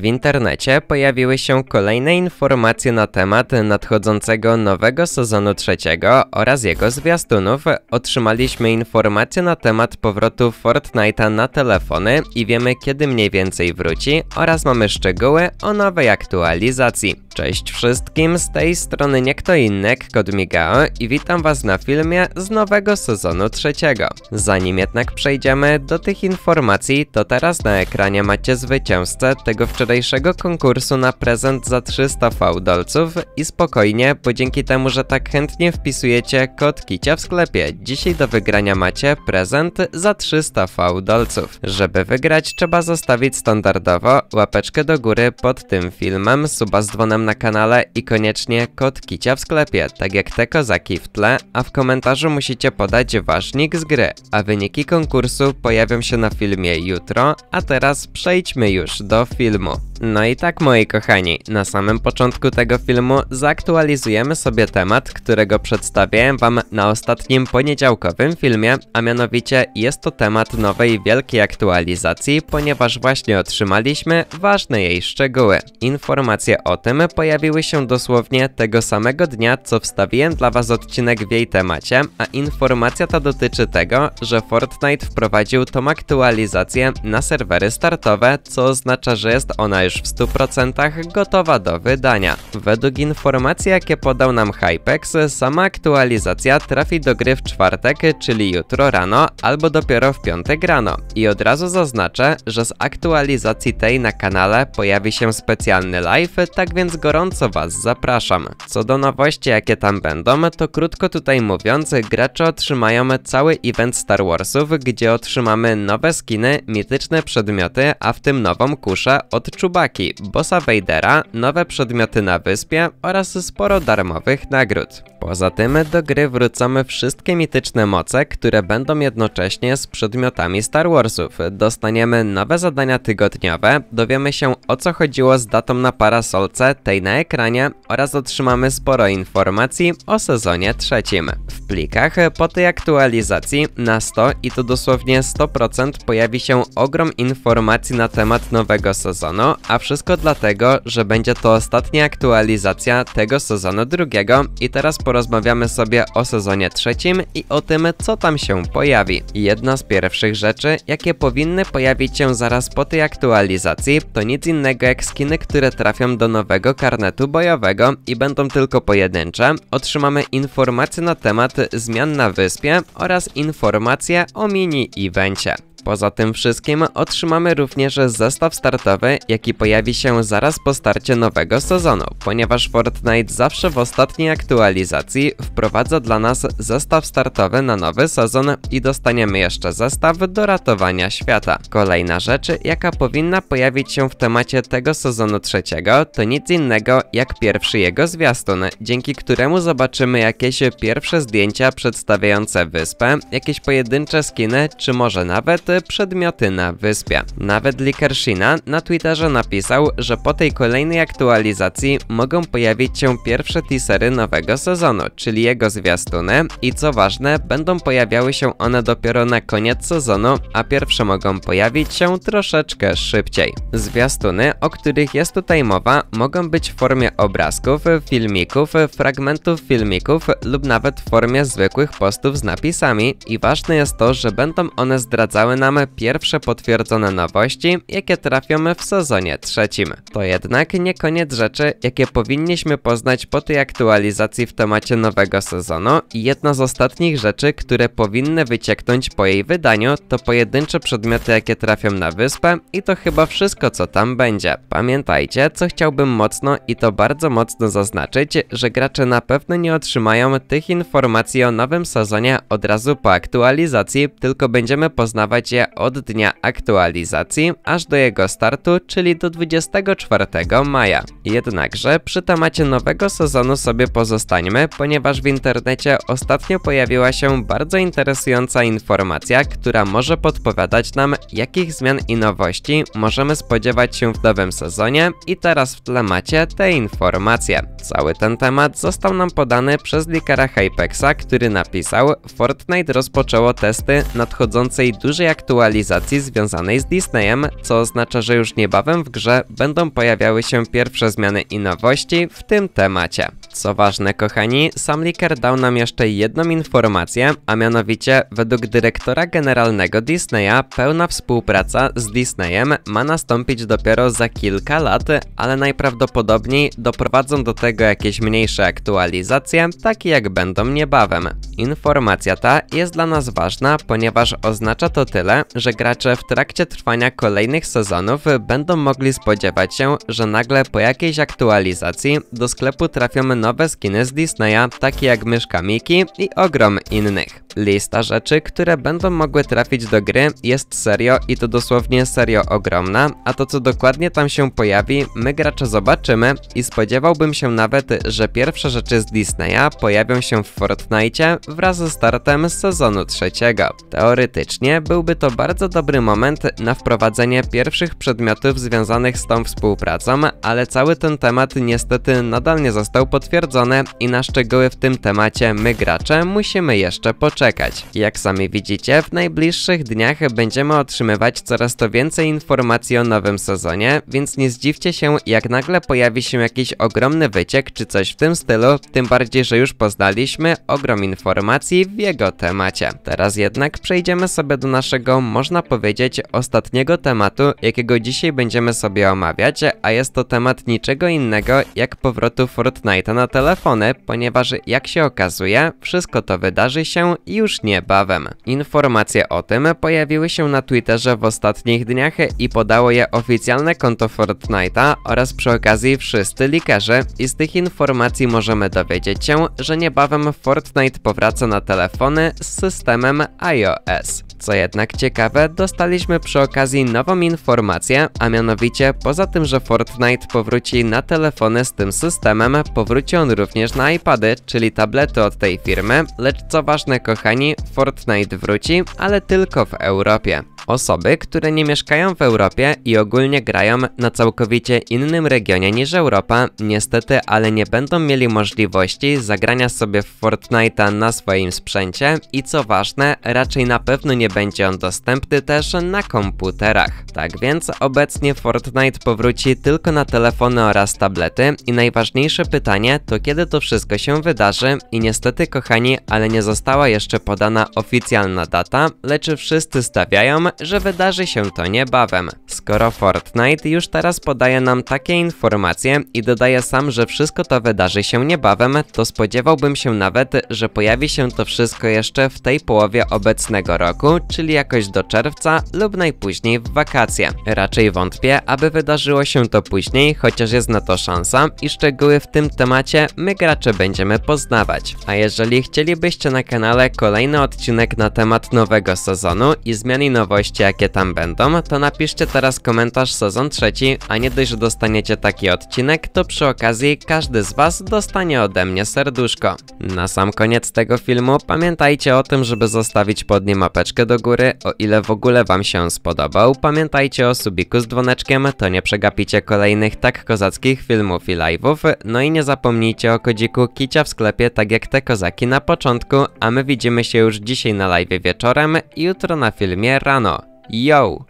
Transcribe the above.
W internecie pojawiły się kolejne informacje na temat nadchodzącego nowego sezonu trzeciego oraz jego zwiastunów. Otrzymaliśmy informacje na temat powrotu Fortnite'a na telefony i wiemy kiedy mniej więcej wróci oraz mamy szczegóły o nowej aktualizacji. Cześć wszystkim, z tej strony nie kto inny, Kod Migao i witam was na filmie z nowego sezonu trzeciego. Zanim jednak przejdziemy do tych informacji, to teraz na ekranie macie zwycięzcę tego wczorajszego konkursu na prezent za 300 dolców i spokojnie, bo dzięki temu, że tak chętnie wpisujecie kod Kicia w sklepie, dzisiaj do wygrania macie prezent za 300 dolców. Żeby wygrać trzeba zostawić standardowo łapeczkę do góry pod tym filmem, suba z dzwonem na kanale i koniecznie kod kicia w sklepie, tak jak te kozaki w tle, a w komentarzu musicie podać wasz nick z gry, a wyniki konkursu pojawią się na filmie jutro, a teraz przejdźmy już do filmu. No i tak moi kochani, na samym początku tego filmu zaktualizujemy sobie temat, którego przedstawiałem wam na ostatnim poniedziałkowym filmie, a mianowicie jest to temat nowej wielkiej aktualizacji, ponieważ właśnie otrzymaliśmy ważne jej szczegóły. Informacje o tym pojawiły się dosłownie tego samego dnia, co wstawiłem dla Was odcinek w jej temacie, a informacja ta dotyczy tego, że Fortnite wprowadził tą aktualizację na serwery startowe, co oznacza, że jest ona już w 100% gotowa do wydania. Według informacji, jakie podał nam Hypex, sama aktualizacja trafi do gry w czwartek, czyli jutro rano, albo dopiero w piątek rano. I od razu zaznaczę, że z aktualizacji tej na kanale pojawi się specjalny live, tak więc gorąco Was zapraszam. Co do nowości jakie tam będą, to krótko tutaj mówiąc, gracze otrzymają cały event Star Warsów, gdzie otrzymamy nowe skiny, mityczne przedmioty, a w tym nową kuszę od Czubaki, Bossa Vadera, nowe przedmioty na wyspie oraz sporo darmowych nagród. Poza tym do gry wrócą wszystkie mityczne moce, które będą jednocześnie z przedmiotami Star Warsów. Dostaniemy nowe zadania tygodniowe, dowiemy się o co chodziło z datą na parasolce, tej na ekranie oraz otrzymamy sporo informacji o sezonie trzecim. W plikach po tej aktualizacji na 100 i to dosłownie 100% pojawi się ogrom informacji na temat nowego sezonu, a wszystko dlatego, że będzie to ostatnia aktualizacja tego sezonu drugiego i teraz po porozmawiamy sobie o sezonie trzecim i o tym, co tam się pojawi. Jedna z pierwszych rzeczy, jakie powinny pojawić się zaraz po tej aktualizacji, to nic innego jak skiny, które trafią do nowego karnetu bojowego i będą tylko pojedyncze. Otrzymamy informacje na temat zmian na wyspie oraz informacje o mini-evencie. Poza tym wszystkim otrzymamy również zestaw startowy, jaki pojawi się zaraz po starcie nowego sezonu, ponieważ Fortnite zawsze w ostatniej aktualizacji wprowadza dla nas zestaw startowy na nowy sezon i dostaniemy jeszcze zestaw do ratowania świata. Kolejna rzecz, jaka powinna pojawić się w temacie tego sezonu trzeciego, to nic innego jak pierwszy jego zwiastun, dzięki któremu zobaczymy jakieś pierwsze zdjęcia przedstawiające wyspę, jakieś pojedyncze skiny, czy może nawet przedmioty na wyspie. Nawet Likershina na Twitterze napisał, że po tej kolejnej aktualizacji mogą pojawić się pierwsze teasery nowego sezonu, czyli jego zwiastuny i co ważne, będą pojawiały się one dopiero na koniec sezonu, a pierwsze mogą pojawić się troszeczkę szybciej. Zwiastuny, o których jest tutaj mowa, mogą być w formie obrazków, filmików, fragmentów filmików lub nawet w formie zwykłych postów z napisami i ważne jest to, że będą one zdradzały znamy pierwsze potwierdzone nowości, jakie trafią w sezonie trzecim. To jednak nie koniec rzeczy, jakie powinniśmy poznać po tej aktualizacji w temacie nowego sezonu i jedna z ostatnich rzeczy, które powinny wycieknąć po jej wydaniu, to pojedyncze przedmioty, jakie trafią na wyspę i to chyba wszystko, co tam będzie. Pamiętajcie, co chciałbym mocno i to bardzo mocno zaznaczyć, że gracze na pewno nie otrzymają tych informacji o nowym sezonie od razu po aktualizacji, tylko będziemy poznawać od dnia aktualizacji aż do jego startu, czyli do 24 maja. Jednakże przy temacie nowego sezonu sobie pozostańmy, ponieważ w internecie ostatnio pojawiła się bardzo interesująca informacja, która może podpowiadać nam, jakich zmian i nowości możemy spodziewać się w nowym sezonie i teraz w tle macie te informacje. Cały ten temat został nam podany przez likera Hypexa, który napisał Fortnite rozpoczęło testy nadchodzącej dużej aktualizacji aktualizacji związanej z Disneyem, co oznacza, że już niebawem w grze będą pojawiały się pierwsze zmiany i nowości w tym temacie. Co ważne, kochani, sam Licker dał nam jeszcze jedną informację, a mianowicie według dyrektora generalnego Disneya pełna współpraca z Disneyem ma nastąpić dopiero za kilka lat, ale najprawdopodobniej doprowadzą do tego jakieś mniejsze aktualizacje, takie jak będą niebawem. Informacja ta jest dla nas ważna, ponieważ oznacza to tyle, że gracze w trakcie trwania kolejnych sezonów będą mogli spodziewać się, że nagle po jakiejś aktualizacji do sklepu trafią nowe skiny z Disneya, takie jak myszka Miki i ogrom innych. Lista rzeczy, które będą mogły trafić do gry jest serio i to dosłownie serio ogromna, a to co dokładnie tam się pojawi, my gracze zobaczymy i spodziewałbym się nawet, że pierwsze rzeczy z Disneya pojawią się w Fortnite wraz ze startem sezonu trzeciego. Teoretycznie byłby byłby to bardzo dobry moment na wprowadzenie pierwszych przedmiotów związanych z tą współpracą, ale cały ten temat niestety nadal nie został potwierdzony i na szczegóły w tym temacie my gracze musimy jeszcze poczekać. Jak sami widzicie, w najbliższych dniach będziemy otrzymywać coraz to więcej informacji o nowym sezonie, więc nie zdziwcie się jak nagle pojawi się jakiś ogromny wyciek czy coś w tym stylu, tym bardziej, że już poznaliśmy ogrom informacji w jego temacie. Teraz jednak przejdziemy sobie do naszego naszego, można powiedzieć, ostatniego tematu, jakiego dzisiaj będziemy sobie omawiać, a jest to temat niczego innego jak powrotu Fortnite'a na telefony, ponieważ jak się okazuje, wszystko to wydarzy się już niebawem. Informacje o tym pojawiły się na Twitterze w ostatnich dniach i podało je oficjalne konto Fortnite'a oraz przy okazji wszyscy likerzy i z tych informacji możemy dowiedzieć się, że niebawem Fortnite powraca na telefony z systemem iOS. Co jednak ciekawe dostaliśmy przy okazji nową informację, a mianowicie poza tym, że Fortnite powróci na telefony z tym systemem, powróci on również na iPady, czyli tablety od tej firmy, lecz co ważne kochani, Fortnite wróci, ale tylko w Europie. Osoby, które nie mieszkają w Europie i ogólnie grają na całkowicie innym regionie niż Europa, niestety, ale nie będą mieli możliwości zagrania sobie w Fortnite'a na swoim sprzęcie i co ważne, raczej na pewno nie będzie on dostępny też na komputerach. Tak więc obecnie Fortnite powróci tylko na telefony oraz tablety i najważniejsze pytanie to kiedy to wszystko się wydarzy i niestety kochani, ale nie została jeszcze podana oficjalna data, lecz wszyscy stawiają, że wydarzy się to niebawem. Skoro Fortnite już teraz podaje nam takie informacje i dodaje sam, że wszystko to wydarzy się niebawem, to spodziewałbym się nawet, że pojawi się to wszystko jeszcze w tej połowie obecnego roku, czyli jakoś do czerwca lub najpóźniej w wakacje. Raczej wątpię, aby wydarzyło się to później, chociaż jest na to szansa i szczegóły w tym temacie my gracze będziemy poznawać. A jeżeli chcielibyście na kanale kolejny odcinek na temat nowego sezonu i zmiany nowości, nowości jakie tam będą, to napiszcie teraz komentarz sezon trzeci, a nie dość, że dostaniecie taki odcinek, to przy okazji każdy z was dostanie ode mnie serduszko. Na sam koniec tego filmu pamiętajcie o tym, żeby zostawić pod nim mapeczkę do góry, o ile w ogóle wam się on spodobał. Pamiętajcie o subiku z dzwoneczkiem, to nie przegapicie kolejnych tak kozackich filmów i live'ów, no i nie zapomnijcie o kodziku kicia w sklepie, tak jak te kozaki na początku, a my widzimy się już dzisiaj na live wieczorem i jutro na filmie rano. Yo